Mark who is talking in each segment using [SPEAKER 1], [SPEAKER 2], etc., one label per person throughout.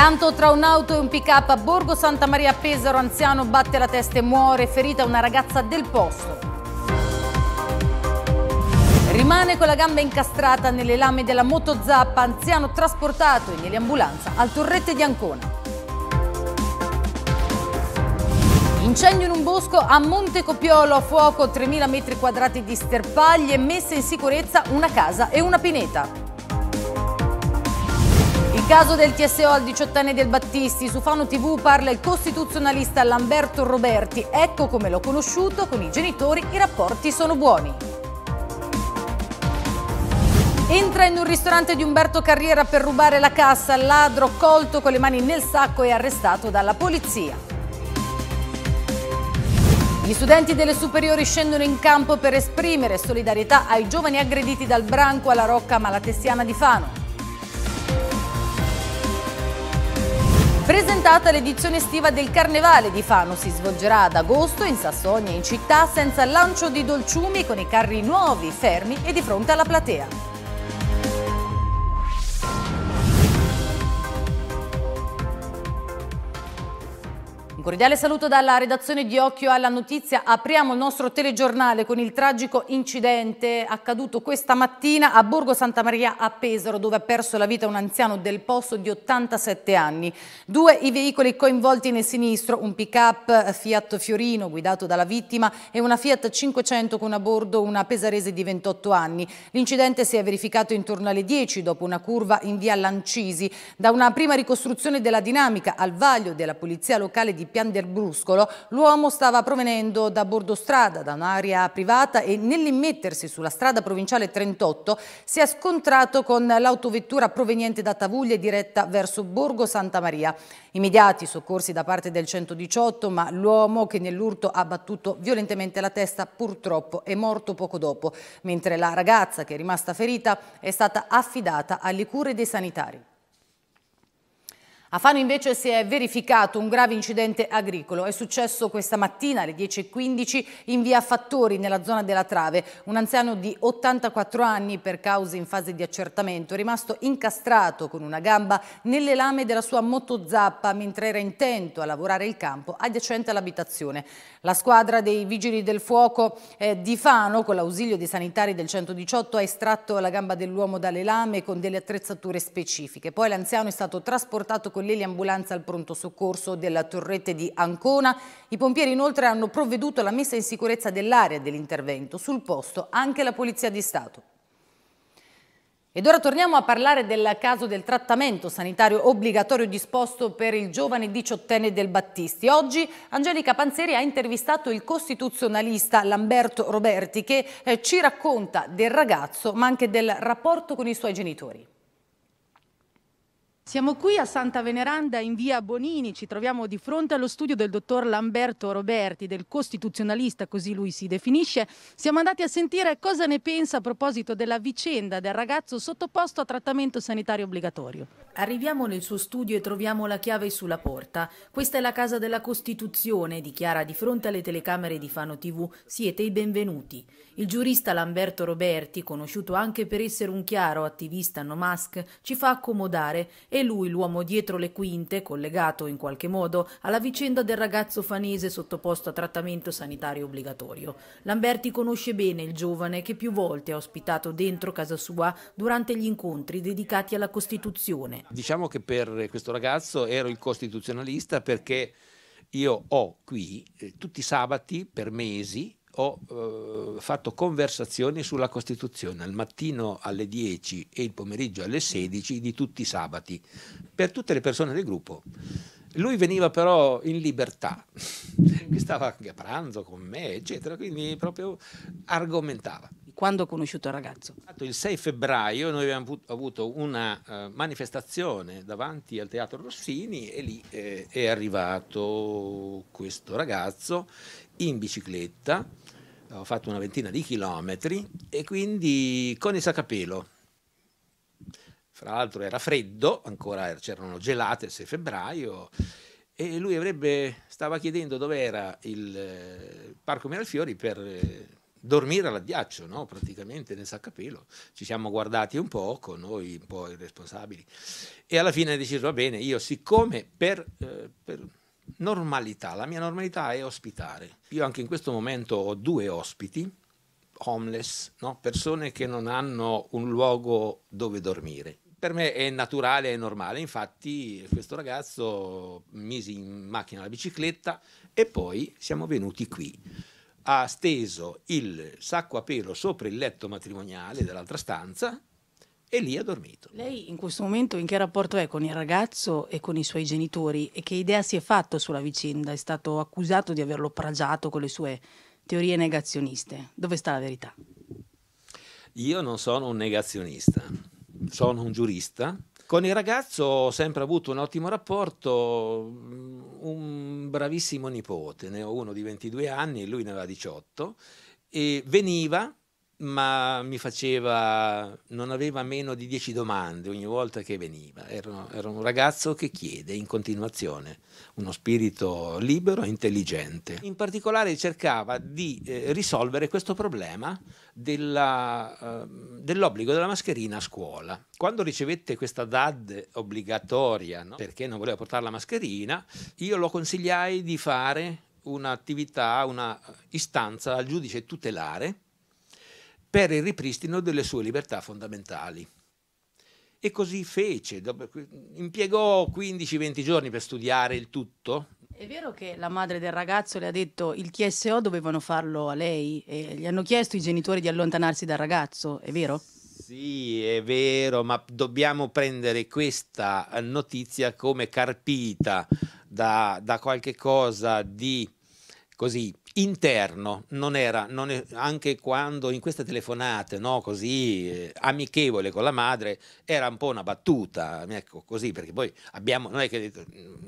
[SPEAKER 1] Schianto tra un'auto e un pick-up a Borgo Santa Maria Pesaro, anziano batte la testa e muore, ferita una ragazza del posto. Rimane con la gamba incastrata nelle lame della motozappa, anziano trasportato in eliambulanza al Torrette di Ancona. Incendio in un bosco a Monte Copiolo a fuoco 3.000 metri quadrati di sterpaglie, messa in sicurezza una casa e una pineta. Caso del TSO al diciottenne del Battisti, su Fano TV parla il costituzionalista Lamberto Roberti. Ecco come l'ho conosciuto, con i genitori i rapporti sono buoni. Entra in un ristorante di Umberto Carriera per rubare la cassa, ladro colto con le mani nel sacco e arrestato dalla polizia. Gli studenti delle superiori scendono in campo per esprimere solidarietà ai giovani aggrediti dal branco alla Rocca Malatestiana di Fano. Presentata l'edizione estiva del Carnevale di Fano, si svolgerà ad agosto in Sassonia in città senza lancio di dolciumi con i carri nuovi, fermi e di fronte alla platea. cordiale saluto dalla redazione di Occhio alla Notizia. Apriamo il nostro telegiornale con il tragico incidente accaduto questa mattina a Borgo Santa Maria a Pesaro, dove ha perso la vita un anziano del posto di 87 anni. Due i veicoli coinvolti nel sinistro, un pick-up Fiat Fiorino guidato dalla vittima e una Fiat 500 con a bordo una pesarese di 28 anni. L'incidente si è verificato intorno alle 10 dopo una curva in via Lancisi. Da una prima ricostruzione della dinamica al vaglio della polizia locale di Piazza Pian del Bruscolo, l'uomo stava provenendo da bordo strada, da un'area privata e nell'immettersi sulla strada provinciale 38 si è scontrato con l'autovettura proveniente da Tavuglia diretta verso Borgo Santa Maria. Immediati soccorsi da parte del 118, ma l'uomo che nell'urto ha battuto violentemente la testa purtroppo è morto poco dopo, mentre la ragazza che è rimasta ferita è stata affidata alle cure dei sanitari. A Fano invece si è verificato un grave incidente agricolo. È successo questa mattina alle 10.15 in via Fattori, nella zona della Trave. Un anziano di 84 anni, per cause in fase di accertamento, è rimasto incastrato con una gamba nelle lame della sua motozappa mentre era intento a lavorare il campo adiacente all'abitazione. La squadra dei Vigili del Fuoco eh, di Fano, con l'ausilio dei sanitari del 118, ha estratto la gamba dell'uomo dalle lame con delle attrezzature specifiche. Poi l'anziano è stato trasportato con lì l'ambulanza al pronto soccorso della Torrette di Ancona. I pompieri inoltre hanno provveduto alla messa in sicurezza dell'area dell'intervento, sul posto anche la Polizia di Stato. Ed ora torniamo a parlare del caso del trattamento sanitario obbligatorio disposto per il giovane diciottenne del Battisti. Oggi Angelica Panzeri ha intervistato il costituzionalista Lamberto Roberti che eh, ci racconta
[SPEAKER 2] del ragazzo ma anche del rapporto con i suoi genitori. Siamo qui a Santa Veneranda in via Bonini, ci troviamo di fronte allo studio del dottor Lamberto Roberti, del costituzionalista, così lui si definisce. Siamo andati a sentire cosa ne pensa a proposito della vicenda del ragazzo sottoposto a trattamento sanitario obbligatorio. Arriviamo nel suo studio e troviamo la chiave sulla porta. Questa è la casa della Costituzione, dichiara di fronte alle telecamere di Fano TV. Siete i benvenuti. Il giurista Lamberto Roberti, conosciuto anche per essere un chiaro attivista no mask, ci fa accomodare e lui l'uomo dietro le quinte, collegato in qualche modo alla vicenda del ragazzo fanese sottoposto a trattamento sanitario obbligatorio. Lamberti conosce bene il giovane che più volte ha ospitato dentro casa sua durante gli incontri dedicati alla Costituzione.
[SPEAKER 3] Diciamo che per questo ragazzo ero il costituzionalista perché io ho qui eh, tutti i sabati per mesi ho eh, fatto conversazioni sulla Costituzione al mattino alle 10 e il pomeriggio alle 16 di tutti i sabati per tutte le persone del gruppo. Lui veniva però in libertà, stava anche a pranzo con me, eccetera, quindi proprio argomentava. Quando ho conosciuto il ragazzo? Il 6 febbraio noi abbiamo avuto una eh, manifestazione davanti al Teatro Rossini e lì eh, è arrivato questo ragazzo in bicicletta ho fatto una ventina di chilometri e quindi con il sacapelo. Fra l'altro era freddo, ancora er-, c'erano gelate il 6 febbraio e lui avrebbe, stava chiedendo dove era il eh, Parco Miralfiori per eh, dormire all'addiaccio, no? praticamente nel saccapelo. Ci siamo guardati un poco, noi un po' i responsabili, e alla fine ha deciso, va bene, io siccome per, eh, per normalità, la mia normalità è ospitare. Io anche in questo momento ho due ospiti, homeless, no? persone che non hanno un luogo dove dormire. Per me è naturale, è normale, infatti questo ragazzo mise in macchina la bicicletta e poi siamo venuti qui. Ha steso il sacco a pelo sopra il letto matrimoniale dell'altra stanza e lì ha dormito.
[SPEAKER 2] Lei in questo momento in che rapporto è con il ragazzo e con i suoi genitori e che idea si è fatto sulla vicenda? È stato accusato di averlo plagiato con le sue teorie negazioniste. Dove sta la verità?
[SPEAKER 3] Io non sono un negazionista, sono un giurista. Con il ragazzo ho sempre avuto un ottimo rapporto, mm, un bravissimo nipote, ne ho uno di 22 anni, lui ne aveva 18 e veniva ma mi faceva, non aveva meno di dieci domande ogni volta che veniva. Era, era, un ragazzo che chiede in continuazione, uno spirito libero e intelligente. In particolare cercava di eh, risolvere questo problema della, eh, dell'obbligo della mascherina a scuola. Quando ricevette questa DAD obbligatoria, no? perché non voleva portare la mascherina, io lo consigliai di fare un'attività, una istanza al giudice tutelare per il ripristino delle sue libertà fondamentali. E così fece, impiegò 15-20 giorni per studiare il tutto.
[SPEAKER 2] È vero che la madre del ragazzo le ha detto il TSO dovevano farlo a lei e gli hanno chiesto i genitori di allontanarsi dal ragazzo, è vero?
[SPEAKER 3] Sì, è vero, ma dobbiamo prendere questa notizia come carpita da, da qualche cosa di così interno, non era, non è, anche quando in queste telefonate no, così eh, amichevole con la madre, era un po' una battuta, ecco così, perché poi abbiamo, non è che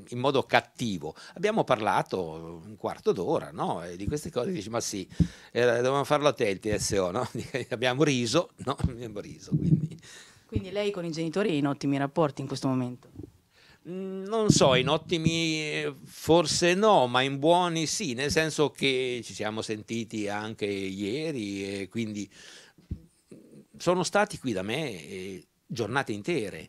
[SPEAKER 3] in modo cattivo, abbiamo parlato un quarto d'ora no, e di queste cose, dici ma sì, era, dovevamo farlo a te il TSO, no? abbiamo riso, no? abbiamo riso. Quindi.
[SPEAKER 2] quindi lei con i genitori è in ottimi rapporti in questo momento?
[SPEAKER 4] Mm,
[SPEAKER 3] non so, in ottimi forse no, ma in buoni sì, nel senso che ci siamo sentiti anche ieri e quindi sono stati qui da me giornate intere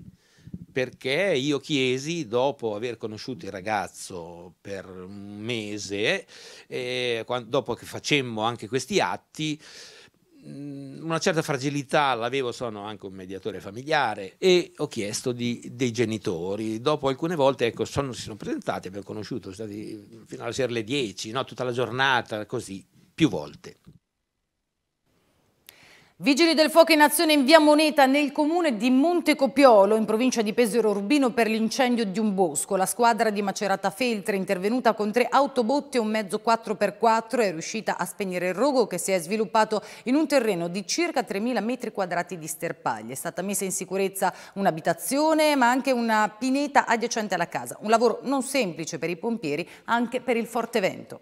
[SPEAKER 3] perché io chiesi, dopo aver conosciuto il ragazzo per un mese, eh, dopo che facemmo anche questi atti, Mm, una certa fragilità l'avevo, sono anche un mediatore familiare e ho chiesto di, dei genitori. Dopo alcune volte ecco, sono, si sono presentati, abbiamo conosciuto, sono stati fino alle sera alle 10, no? tutta la giornata, così, più volte.
[SPEAKER 1] Vigili del fuoco in azione in via Moneta nel comune di Montecopiolo in provincia di Pesero Urbino per l'incendio di un bosco. La squadra di Macerata Feltre intervenuta con tre autobotti e un mezzo 4x4 è riuscita a spegnere il rogo che si è sviluppato in un terreno di circa 3.000 metri quadrati di sterpaglie. È stata messa in sicurezza un'abitazione ma anche una pineta adiacente alla casa. Un lavoro non semplice per i pompieri anche per il forte vento.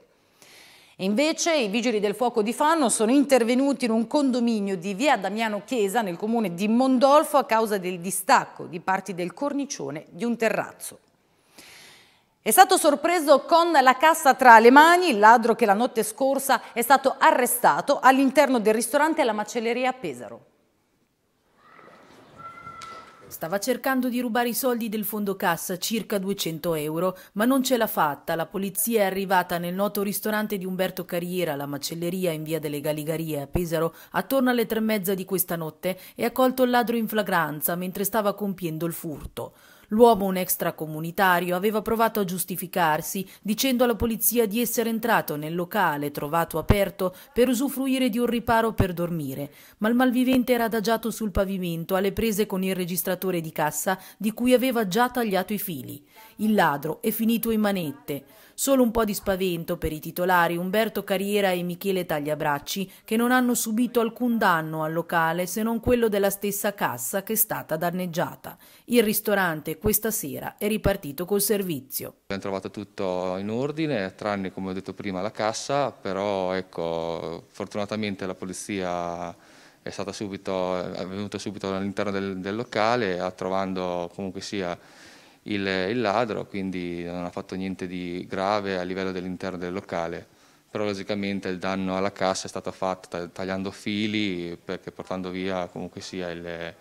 [SPEAKER 1] Invece i vigili del fuoco di Fanno sono intervenuti in un condominio di via Damiano Chiesa nel comune di Mondolfo a causa del distacco di parti del cornicione di un terrazzo. È stato sorpreso con la cassa tra le mani il ladro che la notte scorsa è stato arrestato all'interno del ristorante alla macelleria Pesaro.
[SPEAKER 2] Stava cercando di rubare i soldi del fondo cassa, circa 200 euro, ma non ce l'ha fatta. La polizia è arrivata nel noto ristorante di Umberto Carriera, la macelleria in via delle Galigarie a Pesaro, attorno alle tre e mezza di questa notte e ha colto il ladro in flagranza mentre stava compiendo il furto. L'uomo, un extracomunitario, aveva provato a giustificarsi dicendo alla polizia di essere entrato nel locale trovato aperto per usufruire di un riparo per dormire, ma il malvivente era adagiato sul pavimento alle prese con il registratore di cassa di cui aveva già tagliato i fili. Il ladro è finito in manette. Solo un po' di spavento per i titolari Umberto Carriera e Michele Tagliabracci, che non hanno subito alcun danno al locale se non quello della stessa cassa che è stata danneggiata. Il ristorante questa sera è ripartito col servizio.
[SPEAKER 4] Abbiamo trovato tutto in ordine, tranne come ho detto prima la cassa, però ecco, fortunatamente la polizia è, stata subito, è venuta subito all'interno del, del locale, trovando comunque sia il, il ladro, quindi non ha fatto niente di grave a livello dell'interno del locale, però logicamente il danno alla cassa è stato fatto tagliando fili perché portando via comunque sia il,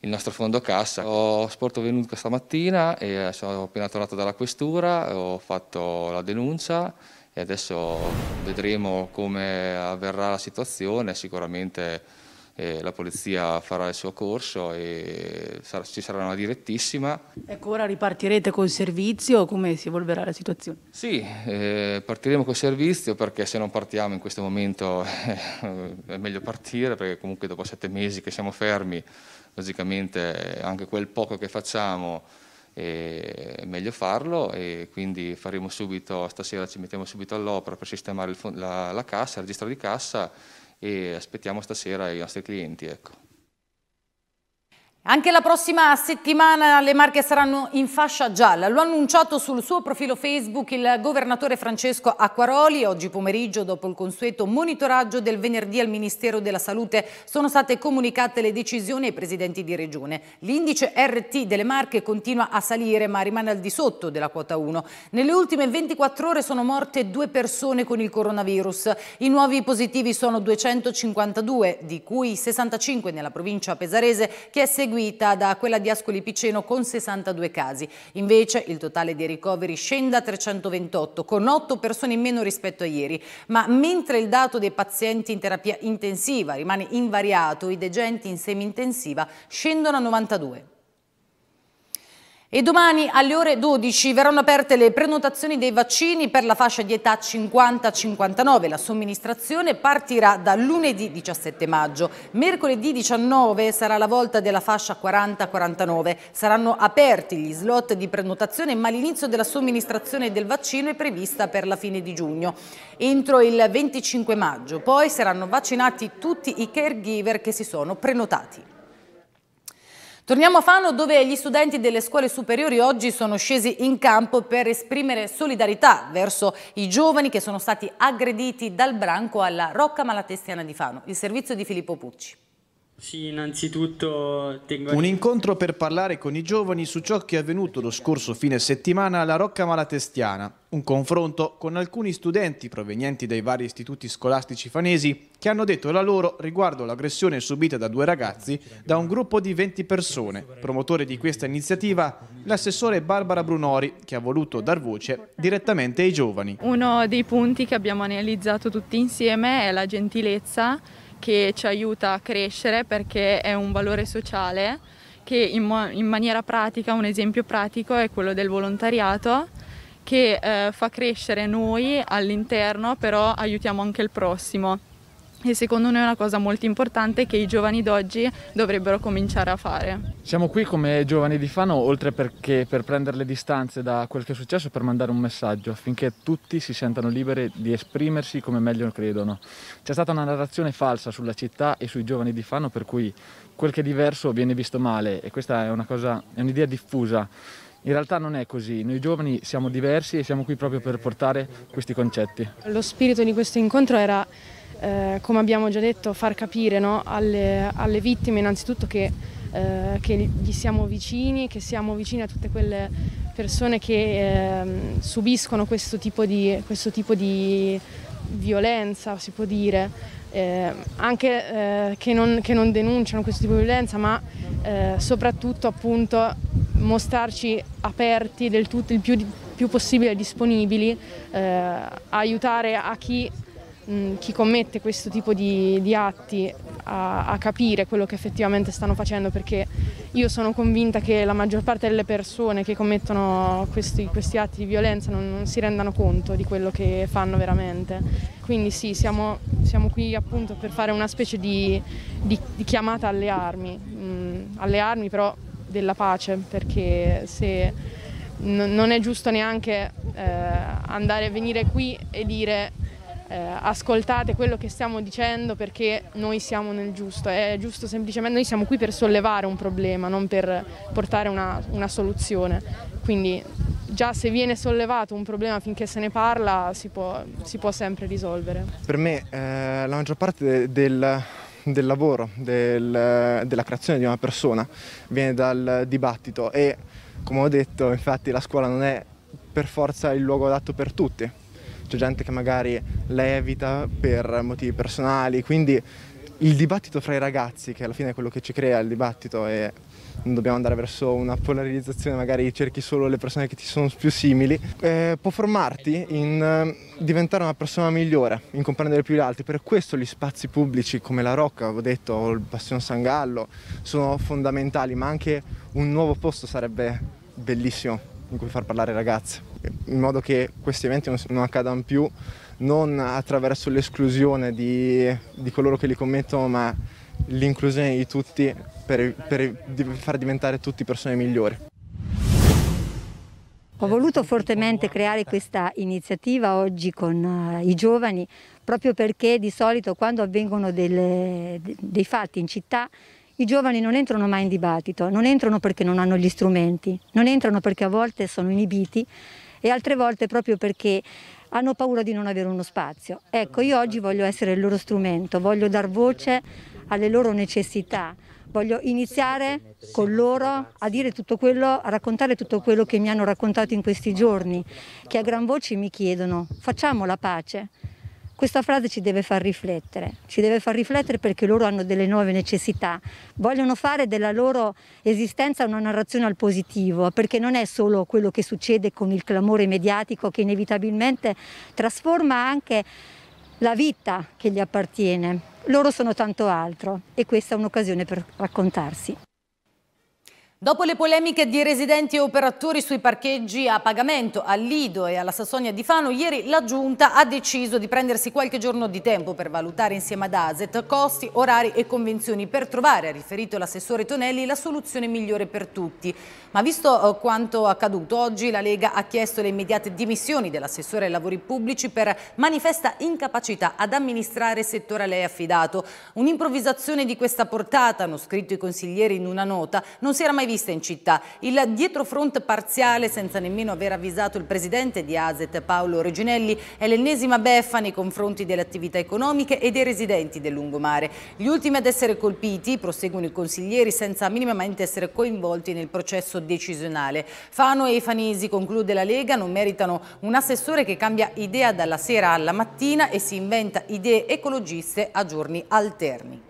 [SPEAKER 4] il nostro fondo cassa. Ho sporto sportovenuto stamattina e eh, sono appena tornato dalla questura, ho fatto la denuncia e adesso vedremo come avverrà la situazione, sicuramente eh, la polizia farà il suo corso e sarà, ci sarà una direttissima.
[SPEAKER 2] Ecco, ora ripartirete col servizio, come si evolverà la situazione?
[SPEAKER 4] Sì, eh, partiremo col servizio perché se non partiamo in questo momento eh, è meglio partire perché comunque dopo sette mesi che siamo fermi, logicamente anche quel poco che facciamo eh, è meglio farlo e quindi faremo subito, stasera ci mettiamo subito all'opera per sistemare il, la, la cassa, il registro di cassa e aspettiamo stasera i nostri clienti. Ecco.
[SPEAKER 1] Anche la prossima settimana le Marche saranno in fascia gialla, lo ha annunciato sul suo profilo Facebook il governatore Francesco Acquaroli. Oggi pomeriggio, dopo il consueto monitoraggio del venerdì al Ministero della Salute, sono state comunicate le decisioni ai presidenti di regione. L'indice RT delle Marche continua a salire ma rimane al di sotto della quota 1. Nelle ultime 24 ore sono morte due persone con il coronavirus. I nuovi positivi sono 252, di cui 65 nella provincia pesarese, che è seguito seguita da quella di Ascoli Piceno con 62 casi. Invece il totale dei ricoveri scende a 328, con 8 persone in meno rispetto a ieri. Ma mentre il dato dei pazienti in terapia intensiva rimane invariato, i degenti in semi-intensiva scendono a 92. E domani alle ore 12 verranno aperte le prenotazioni dei vaccini per la fascia di età 50-59. La somministrazione partirà da lunedì 17 maggio. Mercoledì 19 sarà la volta della fascia 40-49. Saranno aperti gli slot di prenotazione, ma l'inizio della somministrazione del vaccino è prevista per la fine di giugno, entro il 25 maggio. Poi saranno vaccinati tutti i caregiver che si sono prenotati. Torniamo a Fano dove gli studenti delle scuole superiori oggi sono scesi in campo per esprimere solidarietà verso i giovani che sono stati aggrediti dal branco alla Rocca Malatestiana di Fano. Il servizio di Filippo Pucci.
[SPEAKER 5] Sì, innanzitutto tengo... Un incontro per parlare con i giovani su ciò che è avvenuto lo scorso fine settimana alla Rocca Malatestiana. Un confronto con alcuni studenti provenienti dai vari istituti scolastici fanesi che hanno detto la loro riguardo l'aggressione subita da due ragazzi da un gruppo di 20 persone. Promotore di questa iniziativa l'assessore Barbara Brunori che ha voluto dar voce direttamente ai giovani.
[SPEAKER 6] Uno dei punti che abbiamo analizzato tutti insieme è la gentilezza che ci aiuta a crescere perché è un valore sociale che in, in maniera pratica, un esempio pratico è quello del volontariato che eh, fa crescere noi all'interno, però aiutiamo anche il prossimo e secondo noi è una cosa molto importante che i giovani d'oggi dovrebbero cominciare a fare.
[SPEAKER 4] Siamo qui come giovani di Fano, oltre perché per prendere le distanze da quel che è successo, per mandare un messaggio affinché tutti si sentano liberi di esprimersi come meglio credono. C'è stata una narrazione falsa sulla città e sui giovani di Fano, per cui quel che è diverso viene visto male e questa è un'idea diffusa. In realtà non è così, noi giovani siamo diversi e siamo qui proprio per portare questi concetti.
[SPEAKER 6] Lo spirito di questo incontro era eh, come abbiamo già detto, far capire no, alle, alle, vittime innanzitutto che, eh, che, gli siamo vicini, che siamo vicini a tutte quelle persone che eh, subiscono questo tipo, di, questo tipo di violenza, si può dire, eh, anche eh, che, non, che, non, denunciano questo tipo di violenza, ma eh, soprattutto appunto mostrarci aperti del tutto il più, più possibile disponibili, eh, aiutare a chi Mm, chi commette questo tipo di, di atti a, a, capire quello che effettivamente stanno facendo perché io sono convinta che la maggior parte delle persone che commettono questi, questi atti di violenza non, non, si rendano conto di quello che fanno veramente. Quindi sì, siamo, siamo qui appunto per fare una specie di, di, di chiamata alle armi, mh, mm, alle armi però della pace perché se non è giusto neanche eh, andare a venire qui e dire eh, ascoltate quello che stiamo dicendo perché noi siamo nel giusto, è giusto semplicemente, noi siamo qui per sollevare un problema, non per portare una, una soluzione, quindi già se viene sollevato un problema finché se ne parla si può, si può sempre risolvere.
[SPEAKER 5] Per me eh, la maggior parte del, del lavoro, del, della creazione di una persona viene dal dibattito e come ho detto infatti la scuola non è per forza il luogo adatto per tutti c'è gente che magari la evita per motivi personali, quindi il dibattito fra i ragazzi, che alla fine è quello che ci crea il dibattito e non dobbiamo andare verso una polarizzazione, magari cerchi solo le persone che ti sono più simili, eh, può formarti in eh, diventare una persona migliore, in comprendere più gli altri. Per questo gli spazi pubblici come la Rocca, avevo detto, o il Bastione Sangallo, sono fondamentali, ma anche un nuovo posto sarebbe bellissimo in cui far parlare ragazze, in modo che questi eventi non, accadano più, non attraverso l'esclusione di, di coloro che li commettono, ma l'inclusione di tutti per, per far diventare tutti persone migliori.
[SPEAKER 7] Ho voluto fortemente creare questa iniziativa oggi con eh, i giovani proprio perché di solito quando avvengono delle, dei fatti in città i giovani non entrano mai in dibattito, non entrano perché non hanno gli strumenti, non entrano perché a volte sono inibiti e altre volte proprio perché hanno paura di non avere uno spazio. Ecco, io oggi voglio essere il loro strumento, voglio dar voce alle loro necessità, voglio iniziare con loro a dire tutto quello, a raccontare tutto quello che mi hanno raccontato in questi giorni, che a gran voce mi chiedono, facciamo la pace. Questa frase ci deve far riflettere, ci deve far riflettere perché loro hanno delle nuove necessità, vogliono fare della loro esistenza una narrazione al positivo, perché non è solo quello che succede con il clamore mediatico che inevitabilmente trasforma anche la vita che gli appartiene. Loro sono tanto altro e questa è un'occasione per raccontarsi.
[SPEAKER 1] Dopo le polemiche di residenti e operatori sui parcheggi a pagamento a Lido e alla Sassonia di Fano, ieri la Giunta ha deciso di prendersi qualche giorno di tempo per valutare insieme ad ASET costi, orari e convenzioni per trovare, ha riferito l'assessore Tonelli, la soluzione migliore per tutti. Ma visto eh, quanto accaduto oggi, la Lega ha chiesto le immediate dimissioni dell'assessore ai lavori pubblici per manifesta incapacità ad amministrare il settore a lei affidato. Un'improvvisazione di questa portata, hanno scritto i consiglieri in una nota, non si era mai vista in città il dietrofront parziale senza nemmeno aver avvisato il presidente di Aset Paolo Reginelli è l'ennesima beffa nei confronti delle attività economiche e dei residenti del lungomare. Gli ultimi ad essere colpiti, proseguono i consiglieri, senza minimamente essere coinvolti nel processo decisionale. Fano e Fanisi, conclude la Lega, non meritano un assessore che cambia idea dalla sera alla mattina e si inventa idee ecologiste a giorni alterni.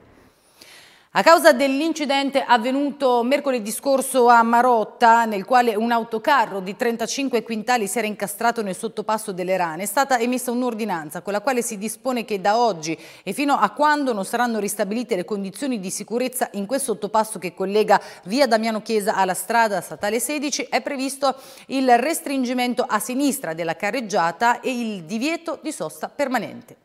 [SPEAKER 1] A causa dell'incidente avvenuto mercoledì scorso a Marotta, nel quale un autocarro di 35 quintali si era incastrato nel sottopasso delle Rane, è stata emessa un'ordinanza con la quale si dispone che da oggi e fino a quando non saranno ristabilite le condizioni di sicurezza in quel sottopasso che collega via Damiano Chiesa alla strada statale 16, è previsto il restringimento a sinistra della carreggiata e il divieto di sosta permanente.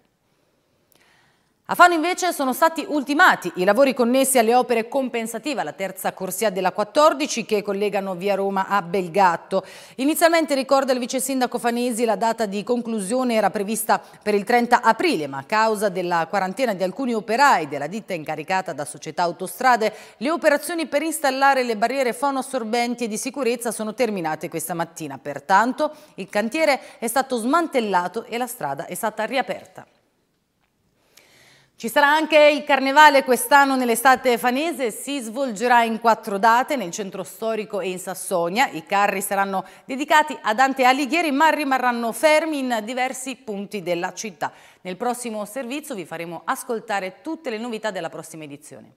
[SPEAKER 1] A Fano invece sono stati ultimati i lavori connessi alle opere compensative alla terza corsia della 14 che collegano via Roma a Belgatto. Inizialmente, ricorda il vice sindaco Fanesi, la data di conclusione era prevista per il 30 aprile, ma a causa della quarantena di alcuni operai della ditta incaricata da società autostrade, le operazioni per installare le barriere fonoassorbenti e di sicurezza sono terminate questa mattina. Pertanto il cantiere è stato smantellato e la strada è stata riaperta. Ci sarà anche il carnevale quest'anno nell'estate fanese, si svolgerà in quattro date nel centro storico e in Sassonia. I carri saranno dedicati a Dante Alighieri ma rimarranno fermi in diversi punti della città. Nel prossimo servizio vi faremo ascoltare tutte le novità della prossima edizione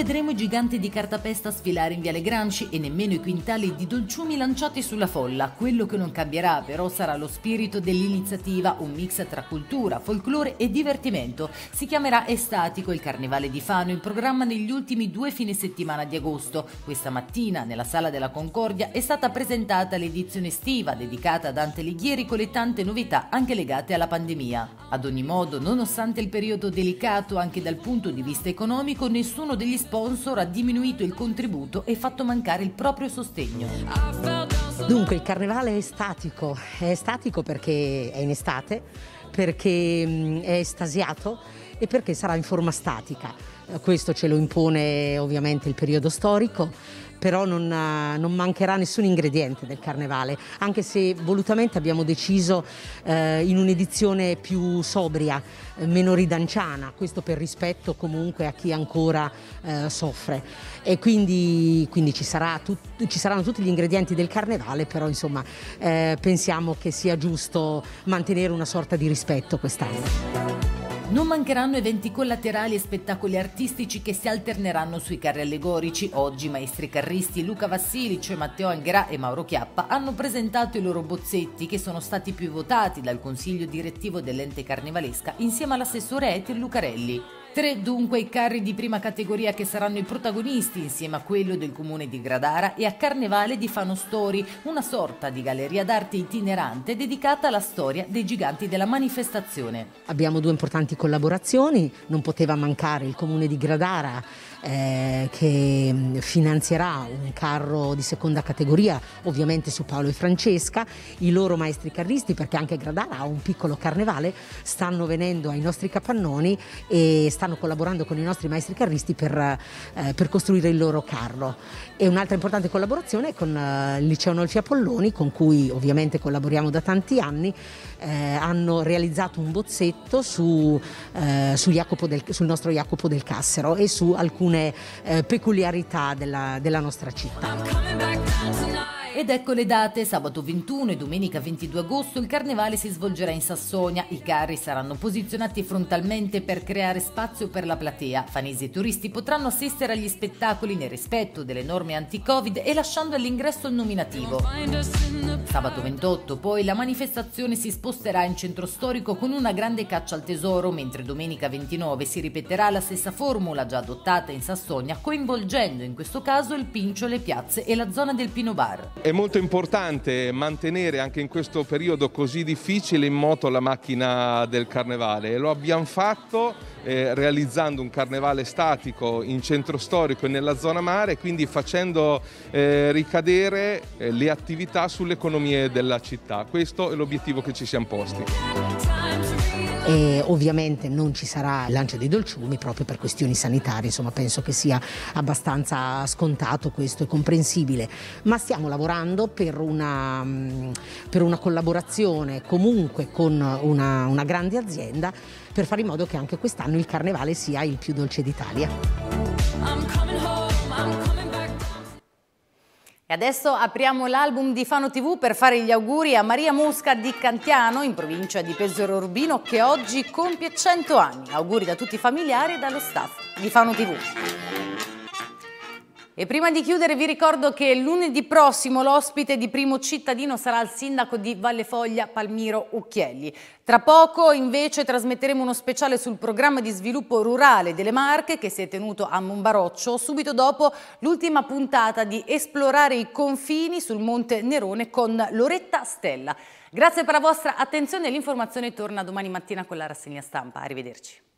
[SPEAKER 1] vedremo i giganti di cartapesta sfilare in Viale Granci e nemmeno i quintali di dolciumi lanciati sulla folla. Quello che non cambierà però sarà lo spirito dell'iniziativa, un mix tra cultura, folklore e divertimento. Si chiamerà Estatico il Carnevale di Fano in programma negli ultimi due fine settimana di agosto. Questa mattina nella Sala della Concordia è stata presentata l'edizione estiva dedicata a Dante Alighieri con le tante novità anche legate alla pandemia. Ad ogni modo, nonostante il periodo delicato anche dal punto di vista economico, nessuno degli spazi sponsor ha diminuito il contributo e fatto mancare il proprio sostegno.
[SPEAKER 8] Dunque il carnevale è statico, è statico perché è in estate, perché è estasiato e perché sarà in forma statica. Questo ce lo impone ovviamente il periodo storico però non, eh, non, mancherà nessun ingrediente del carnevale, anche se volutamente abbiamo deciso eh, in un'edizione più sobria, eh, meno ridanciana, questo per rispetto comunque a chi ancora eh, soffre. E quindi, quindi ci, sarà tut, ci, saranno tutti gli ingredienti del carnevale, però insomma eh, pensiamo che sia giusto mantenere una sorta di rispetto quest'anno. Non mancheranno
[SPEAKER 1] eventi collaterali e spettacoli artistici che si alterneranno sui carri allegorici. Oggi i maestri carristi Luca Vassilic, cioè Matteo Angherà e Mauro Chiappa hanno presentato i loro bozzetti che sono stati più votati dal consiglio direttivo dell'ente carnevalesca insieme all'assessore Etil Lucarelli. Tre dunque i carri di prima categoria che saranno i protagonisti insieme a quello del comune di Gradara e a Carnevale di Fanostori, una sorta di galleria d'arte itinerante dedicata alla storia dei giganti della manifestazione.
[SPEAKER 8] Abbiamo due importanti collaborazioni, non poteva mancare il comune di Gradara eh, che finanzierà un carro di seconda categoria ovviamente su Paolo e Francesca, i loro maestri carristi perché anche Gradara ha un piccolo carnevale, stanno venendo ai nostri capannoni e stanno stanno collaborando con i nostri maestri carristi per, eh, per costruire il loro carro. E un'altra importante collaborazione è con eh, il liceo Nolfi Apolloni, con cui ovviamente collaboriamo da tanti anni, eh, hanno realizzato un bozzetto su, eh, su del, sul nostro Jacopo del Cassero e su alcune eh, peculiarità della, della nostra città.
[SPEAKER 1] Ed ecco le date, sabato 21 e domenica 22 agosto il carnevale si svolgerà in Sassonia, i carri saranno posizionati frontalmente per creare spazio per la platea, fanesi e turisti potranno assistere agli spettacoli nel rispetto delle norme anti-covid e lasciando all'ingresso il nominativo. Sabato 28 poi la manifestazione si sposterà in centro storico con una grande caccia al tesoro, mentre domenica 29 si ripeterà la stessa formula già adottata in Sassonia coinvolgendo in questo caso il Pincio, le piazze e la zona del Pino Bar.
[SPEAKER 3] È molto importante mantenere anche in questo periodo così difficile in moto la macchina del carnevale e lo abbiamo fatto eh, realizzando un carnevale statico in centro storico e nella zona mare, quindi facendo eh, ricadere eh, le attività sulle economie della città. Questo è l'obiettivo che ci siamo posti
[SPEAKER 8] e ovviamente non ci sarà il lancio dei dolciumi proprio per questioni sanitarie, insomma penso che sia abbastanza scontato questo e comprensibile, ma stiamo lavorando per una, mm, per una collaborazione comunque con una, una grande azienda per fare in modo che anche quest'anno il carnevale sia il più dolce d'Italia.
[SPEAKER 1] E adesso apriamo l'album di Fano TV per fare gli auguri a Maria Mosca di Cantiano, in provincia di Pesaro Urbino, che oggi compie 100 anni. Auguri da tutti i familiari e dallo staff di Fano
[SPEAKER 7] TV.
[SPEAKER 1] E prima di chiudere vi ricordo che lunedì prossimo l'ospite di Primo Cittadino sarà il sindaco di Valle Foglia Palmiro Ucchielli. Tra poco invece trasmetteremo uno speciale sul programma di sviluppo rurale delle Marche che si è tenuto a Monbaroccio, subito dopo l'ultima puntata di Esplorare i confini sul Monte Nerone con Loretta Stella. Grazie per la vostra attenzione e l'informazione torna domani mattina con la rassegna stampa. Arrivederci.